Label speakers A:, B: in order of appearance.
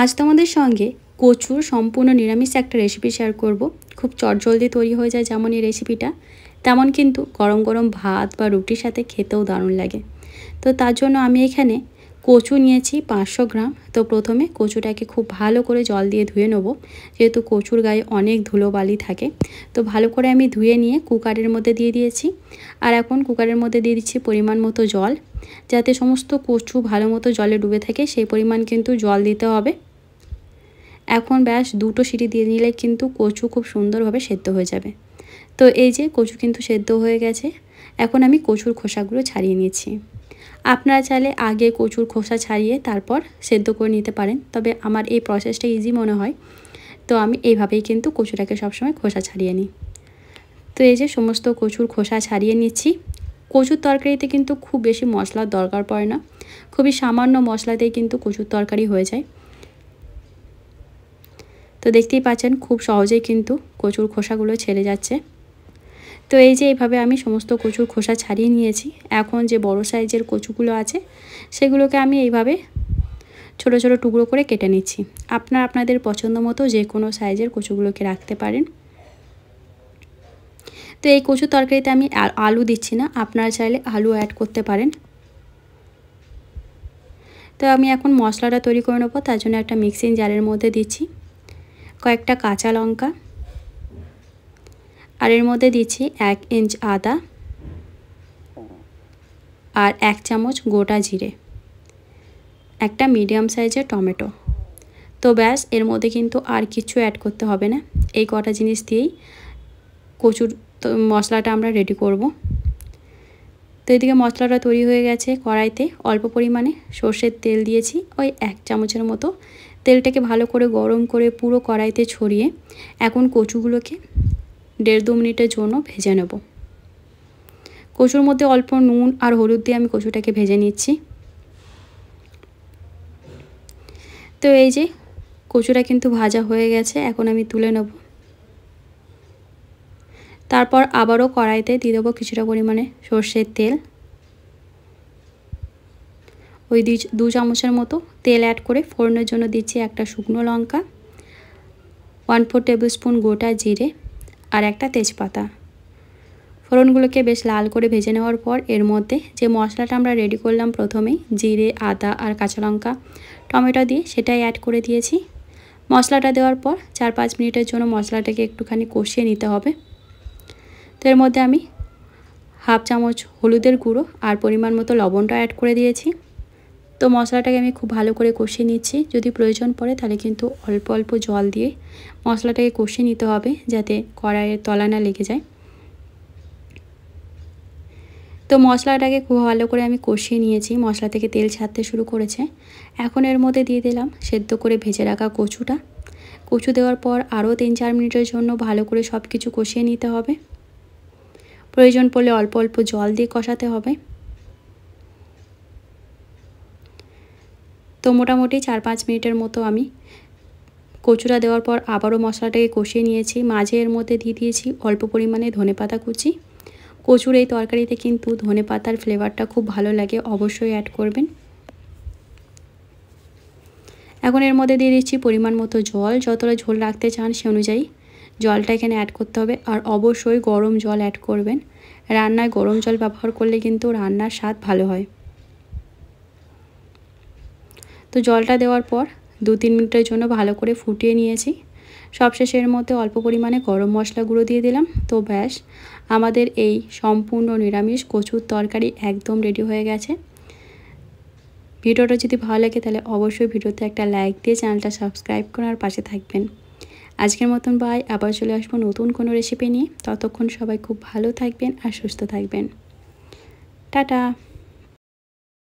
A: আজ তোমাদের সঙ্গে কচুর সম্পূর্ণ নিরামিষ একটা রেসিপি শেয়ার করব খুব চটজলদি তৈরি হয়ে যায় যেমন এই রেসিপিটা তেমন কিন্তু গরম গরম ভাত বা রুটির সাথে খেতেও দারুণ লাগে তো তার জন্য আমি এখানে কচু নিয়েছি পাঁচশো গ্রাম তো প্রথমে কচুটাকে খুব ভালো করে জল দিয়ে ধুয়ে নেবো যেহেতু কচুর গায়ে অনেক ধুলো বালি থাকে তো ভালো করে আমি ধুয়ে নিয়ে কুকারের মধ্যে দিয়ে দিয়েছি আর এখন কুকারের মধ্যে দিয়ে দিচ্ছি পরিমাণ মতো জল যাতে সমস্ত কচু ভালো মতো জলে ডুবে থাকে সেই পরিমাণ কিন্তু জল দিতে হবে এখন ব্যাস দুটো সিটি দিয়ে নিলে কিন্তু কচু খুব সুন্দরভাবে সেদ্ধ হয়ে যাবে তো এই যে কচু কিন্তু সেদ্ধ হয়ে গেছে এখন আমি কচুর খোসাগুলো ছাড়িয়ে নিচ্ছি আপনারা চাইলে আগে কচুর খোসা ছাড়িয়ে তারপর সেদ্ধ করে নিতে পারেন তবে আমার এই প্রসেসটা ইজি মনে হয় তো আমি এইভাবেই কিন্তু কচুটাকে সবসময় খোসা ছাড়িয়ে নিই তো এই যে সমস্ত কচুর খোসা ছাড়িয়ে নিচ্ছি কচুর তরকারিতে কিন্তু খুব বেশি মশলার দরকার পড়ে না খুবই সামান্য মশলাতেই কিন্তু কচুর তরকারি হয়ে যায় তো দেখতেই পাচ্ছেন খুব সহজেই কিন্তু কচুর খোসাগুলো ছেড়ে যাচ্ছে তো এই যে এইভাবে আমি সমস্ত কচুর খোসা ছাড়িয়ে নিয়েছি এখন যে বড় সাইজের কচুগুলো আছে সেগুলোকে আমি এইভাবে ছোট ছোট টুকরো করে কেটে নিচ্ছি আপনার আপনাদের পছন্দ মতো যে কোনো সাইজের কচুগুলোকে রাখতে পারেন তো এই কচু তরকারিতে আমি আলু দিচ্ছি না আপনারা চাইলে আলু অ্যাড করতে পারেন তো আমি এখন মশলাটা তৈরি করে নেবো তার জন্য একটা মিক্সিং জারের মধ্যে দিচ্ছি কয়েকটা কাঁচা লঙ্কা আর এর মধ্যে দিচ্ছি এক ইঞ্চ আদা আর এক চামচ গোটা জিরে একটা মিডিয়াম সাইজের টমেটো তো ব্যাস এর মধ্যে কিন্তু আর কিছু অ্যাড করতে হবে না এই কটা জিনিস দিয়েই কচুর মশলাটা আমরা রেডি করব তো এদিকে মশলাটা তৈরি হয়ে গেছে কড়াইতে অল্প পরিমাণে সর্ষের তেল দিয়েছি ওই এক চামচের মতো তেলটাকে ভালো করে গরম করে পুরো কড়াইতে ছড়িয়ে এখন কচুগুলোকে দেড় দু মিনিটের জন্য ভেজে নেব কচুর মধ্যে অল্প নুন আর হলুদ দিয়ে আমি কচুটাকে ভেজে নিচ্ছি তো এই যে কচুটা কিন্তু ভাজা হয়ে গেছে এখন আমি তুলে নেব তারপর আবারও কড়াইতে দিয়ে দেবো কিছুটা পরিমাণে সর্ষের তেল ওই দু চামচের মতো তেল অ্যাড করে ফোড়নের জন্য দিচ্ছি একটা শুকনো লঙ্কা ওয়ান ফোর টেবিল স্পুন গোটা জিরে আর একটা তেজপাতা ফোড়নগুলোকে বেশ লাল করে ভেজে নেওয়ার পর এর মধ্যে যে মশলাটা আমরা রেডি করলাম প্রথমেই জিরে আদা আর কাঁচা লঙ্কা টমেটো দিয়ে সেটাই অ্যাড করে দিয়েছি মশলাটা দেওয়ার পর চার পাঁচ মিনিটের জন্য মশলাটাকে একটুখানি কষিয়ে নিতে হবে তো এর মধ্যে আমি হাফ চামচ হলুদের গুঁড়ো আর পরিমাণ মতো লবণটা অ্যাড করে দিয়েছি তো মশলাটাকে আমি খুব ভালো করে কষে নিচ্ছি যদি প্রয়োজন পড়ে তাহলে কিন্তু অল্প অল্প জল দিয়ে মশলাটাকে কষে নিতে হবে যাতে কড়াইয়ের তলা না লেগে যায় তো মশলাটাকে খুব ভালো করে আমি কষিয়ে নিয়েছি মশলা থেকে তেল ছাড়তে শুরু করেছে এখন এর মধ্যে দিয়ে দিলাম সেদ্ধ করে ভেজে রাখা কচুটা কচু দেওয়ার পর আরও তিন চার মিনিটের জন্য ভালো করে সব কিছু কষিয়ে নিতে হবে প্রয়োজন পড়লে অল্প অল্প জল দিয়ে কষাতে হবে তো মোটামুটি চার পাঁচ মিনিটের মতো আমি কচুরা দেওয়ার পর আবারও মশলাটাকে কষিয়ে নিয়েছি মাঝে এর মধ্যে দিয়ে দিয়েছি অল্প পরিমাণে ধনে পাতা কুচি কচুর এই তরকারিতে কিন্তু ধনে পাতার ফ্লেভারটা খুব ভালো লাগে অবশ্যই অ্যাড করবেন এখন এর মধ্যে দিয়ে দিচ্ছি পরিমাণ মতো জল যতটা ঝোল রাখতে চান সে অনুযায়ী জলটা এখানে অ্যাড করতে হবে আর অবশ্যই গরম জল অ্যাড করবেন রান্নায় গরম জল ব্যবহার করলে কিন্তু রান্নার স্বাদ ভালো হয় তো জলটা দেওয়ার পর দু তিন মিনিটের জন্য ভালো করে ফুটিয়ে নিয়েছি সবশেষের মতো মধ্যে অল্প পরিমাণে গরম মশলা গুঁড়ো দিয়ে দিলাম তো ব্যাস আমাদের এই সম্পূর্ণ নিরামিষ কচুর তরকারি একদম রেডি হয়ে গেছে ভিডিওটা যদি ভালো লাগে তাহলে অবশ্যই ভিডিওতে একটা লাইক দিয়ে চ্যানেলটা সাবস্ক্রাইব করার পাশে থাকবেন আজকের মতন বাই আবার চলে আসবো নতুন কোনো রেসিপি নিয়ে ততক্ষণ সবাই খুব ভালো থাকবেন আর সুস্থ থাকবেন টাটা